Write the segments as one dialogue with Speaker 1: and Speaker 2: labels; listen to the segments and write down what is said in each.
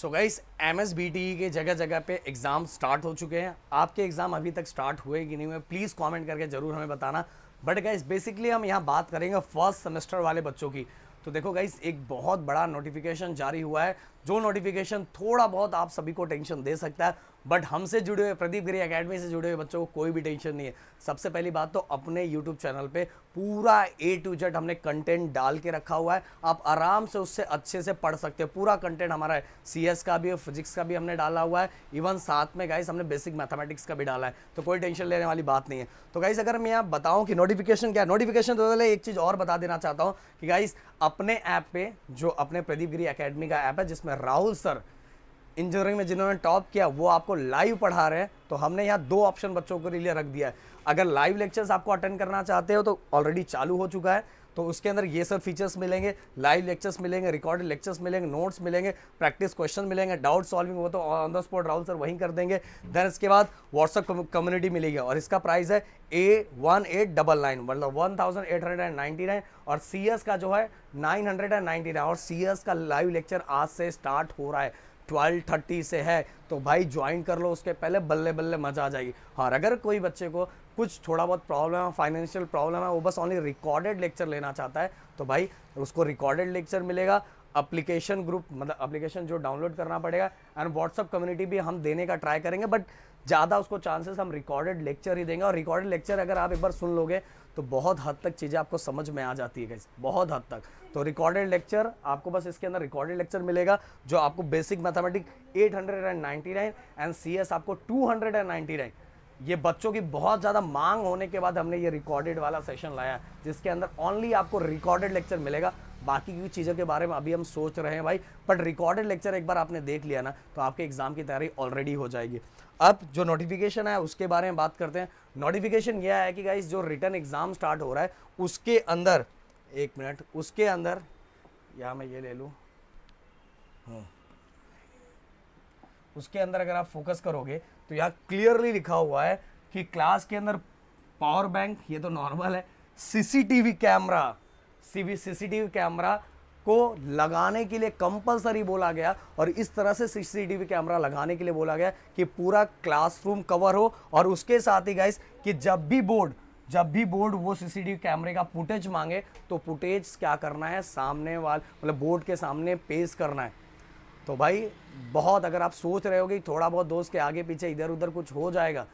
Speaker 1: So guys M S के जगह जगह पे एग्ज़ाम स्टार्ट हो चुके हैं आपके एग्ज़ाम अभी तक स्टार्ट हुए कि नहीं हुए प्लीज़ कमेंट करके ज़रूर हमें बताना बट गाइस बेसिकली हम यहाँ बात करेंगे फर्स्ट सेमेस्टर वाले बच्चों की तो देखो गाइस एक बहुत बड़ा नोटिफिकेशन जारी हुआ है जो नोटिफिकेशन थोड़ा बहुत आप सभी को टेंशन दे सकता है बट हमसे जुड़े हुए प्रदीप गिरी अकेडमी से जुड़े हुए बच्चों को कोई भी टेंशन नहीं है सबसे पहली बात तो अपने यूट्यूब चैनल पे पूरा ए टू जेड हमने कंटेंट डाल के रखा हुआ है आप आराम से उससे अच्छे से पढ़ सकते हो पूरा कंटेंट हमारा है सी का भी फिजिक्स का भी हमने डाला हुआ है इवन साथ में गाइस हमने बेसिक मैथमेटिक्स का भी डाला है तो कोई टेंशन लेने वाली बात नहीं है तो गाइस अगर मैं आप बताऊँ कि नोटिफिकेशन क्या नोटिफिकेशन तो पहले एक चीज़ और बता देना चाहता हूँ कि गाइस अपने ऐप पे जो अपने प्रदीप गिरी अकेडमी का ऐप है जिसमें में राहुल सर इंजीनियरिंग में जिन्होंने टॉप किया वो आपको लाइव पढ़ा रहे हैं तो हमने यहाँ दो ऑप्शन बच्चों के लिए रख दिया है अगर लाइव लेक्चर्स आपको अटेंड करना चाहते हो तो ऑलरेडी चालू हो चुका है तो उसके अंदर ये सब फीचर्स मिलेंगे लाइव लेक्चर्स मिलेंगे रिकॉर्डेड लेक्चर्स मिलेंगे नोट्स मिलेंगे प्रैक्टिस क्वेश्चन मिलेंगे डाउट सॉल्विंग वो तो on the spot Rahul sir वहीं कर देंगे देन इसके बाद व्हाट्सअप कम्युनिटी मिलेगी और इसका प्राइस है A one eight double nine मतलब one thousand eight hundred and ninety nine और सी एस का जो है nine hundred and ninety nine और सी एस का लाइव लेक्चर आज से स्टार्ट हो रहा है ट्वेल्व थर्टी से है तो भाई ज्वाइन कर लो उसके पहले बल्ले बल्ले मजा आ जाएगी और अगर कोई बच्चे को कुछ थोड़ा बहुत प्रॉब्लम है फाइनेंशियल प्रॉब्लम है वो बस ओनली रिकॉर्डेड लेक्चर लेना चाहता है तो भाई उसको रिकॉर्डेड लेक्चर मिलेगा अप्लीकेशन ग्रुप मतलब अप्लीकेशन जो डाउनलोड करना पड़ेगा एंड व्हाट्सअप कम्युनिटी भी हम देने का ट्राई करेंगे बट ज़्यादा उसको चांसेस हम रिकॉर्डेड लेक्चर ही देंगे और रिकॉर्डेड लेक्चर अगर आप एक बार सुन लोगे तो बहुत हद तक चीज़ें आपको समझ में आ जाती है बहुत हद तक तो रिकॉर्डेड लेक्चर आपको बस इसके अंदर रिकॉर्डेड लेक्चर मिलेगा जो आपको बेसिक मैथमेटिक 899 एंड एस आपको 299 ये बच्चों की बहुत ज़्यादा मांग होने के बाद हमने ये रिकॉर्डेड वाला सेशन लाया जिसके अंदर ओनली आपको रिकॉर्डेड लेक्चर मिलेगा बाकी की चीज़ों के बारे में अभी हम सोच रहे हैं भाई बट रिकॉर्डेड लेक्चर एक बार आपने देख लिया ना तो आपके एग्ज़ाम की तैयारी ऑलरेडी हो जाएगी अब जो नोटिफिकेशन है उसके बारे में बात करते हैं नोटिफिकेशन यह है कि गाइज जो रिटर्न एग्ज़ाम स्टार्ट हो रहा है उसके अंदर एक मिनट उसके अंदर या मैं ये ले लूँ हम्म। उसके अंदर अगर आप फोकस करोगे तो यहाँ क्लियरली लिखा हुआ है कि क्लास के अंदर पावर बैंक ये तो नॉर्मल है CCTV camera CV CCTV camera को लगाने के लिए कंपलसरी बोला गया और इस तरह से सीसीटीवी कैमरा लगाने के लिए बोला गया कि पूरा क्लासरूम कवर हो और उसके साथ ही गाइस कि जब भी बोर्ड जब भी बोर्ड वो सीसीटीवी कैमरे का फुटेज मांगे तो फुटेज क्या करना है सामने वाल मतलब बोर्ड के सामने पेश करना है तो भाई बहुत अगर आप सोच रहे हो कि थोड़ा बहुत दोस्त के आगे पीछे इधर उधर कुछ हो जाएगा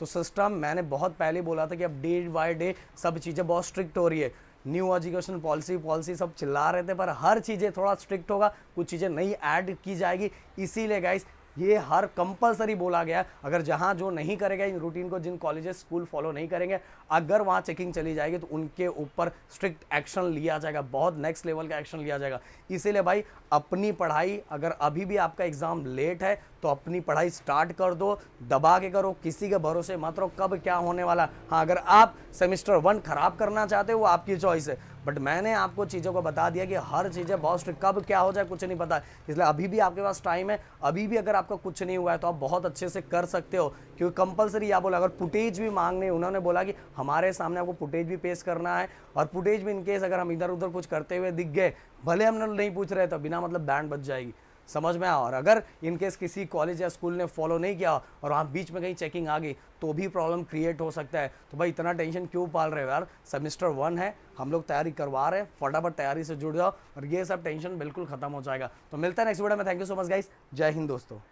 Speaker 1: तो सिस्टम मैंने बहुत पहले बोला था कि अब डे बाय डे सब चीज़ें बहुत स्ट्रिक्ट हो रही है न्यू एजुकेशन पॉलिसी पॉलिसी सब चिल्ला रहे थे पर हर चीज़ें थोड़ा स्ट्रिक्ट होगा कुछ चीज़ें नहीं ऐड की जाएगी इसीलिए गाइस ये हर कंपलसरी बोला गया है अगर जहाँ जो नहीं करेगा इन रूटीन को जिन कॉलेजेस स्कूल फॉलो नहीं करेंगे अगर वहाँ चेकिंग चली जाएगी तो उनके ऊपर स्ट्रिक्ट एक्शन लिया जाएगा बहुत नेक्स्ट लेवल का एक्शन लिया जाएगा इसीलिए भाई अपनी पढ़ाई अगर अभी भी आपका एग्ज़ाम लेट है तो अपनी पढ़ाई स्टार्ट कर दो दबा के करो किसी के भरोसे मत रहो कब क्या होने वाला हाँ अगर आप सेमिस्टर वन ख़राब करना चाहते हो वो आपकी चॉइस है बट मैंने आपको चीज़ों को बता दिया कि हर चीज़ें बहुत स्ट्रिक कब क्या हो जाए कुछ नहीं पता इसलिए अभी भी आपके पास टाइम है अभी भी अगर आपका कुछ नहीं हुआ है तो आप बहुत अच्छे से कर सकते हो क्योंकि कंपलसरी या बोला अगर फुटेज भी मांगने उन्होंने बोला कि हमारे सामने आपको फुटेज भी पेश करना है और फुटेज भी इनकेस अगर हम इधर उधर कुछ करते हुए दिख गए भले हम नहीं पूछ रहे तो बिना मतलब बैंड बच जाएगी समझ में आया और अगर इनकेस किसी कॉलेज या स्कूल ने फॉलो नहीं किया और वहाँ बीच में कहीं चेकिंग आ गई तो भी प्रॉब्लम क्रिएट हो सकता है तो भाई इतना टेंशन क्यों पाल रहे हो यार सेमिस्टर वन है हम लोग तैयारी करवा रहे हैं फटाफट तैयारी से जुड़ जाओ और ये सब टेंशन बिल्कुल खत्म हो जाएगा तो मिलता है नेक्स्ट वीडियो में thank you so much guys जय हिंद दोस्तों